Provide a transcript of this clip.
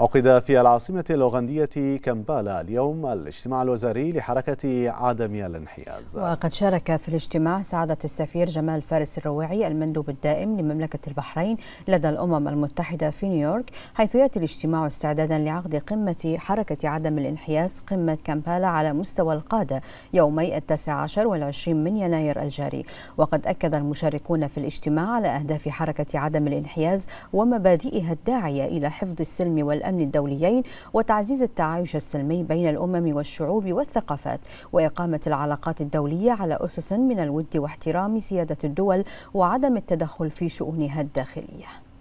عقد في العاصمة الأوغندية كامبالا اليوم الاجتماع الوزاري لحركة عدم الانحياز وقد شارك في الاجتماع سعادة السفير جمال فارس الرواعي المندوب الدائم لمملكة البحرين لدى الأمم المتحدة في نيويورك حيث يأتي الاجتماع استعدادا لعقد قمة حركة عدم الانحياز قمة كامبالا على مستوى القادة يومي التاسع عشر والعشرين من يناير الجاري وقد أكد المشاركون في الاجتماع على أهداف حركة عدم الانحياز ومبادئها الداعية إلى حفظ السلم وال الأمن الدوليين وتعزيز التعايش السلمي بين الأمم والشعوب والثقافات وإقامة العلاقات الدولية على أسس من الود واحترام سيادة الدول وعدم التدخل في شؤونها الداخلية